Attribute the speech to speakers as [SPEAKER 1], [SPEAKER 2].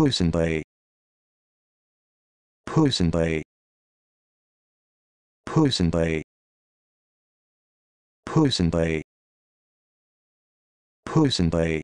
[SPEAKER 1] Pusenbay. Pusenbay. Pusenbay. Pusenbay. Pusenbay.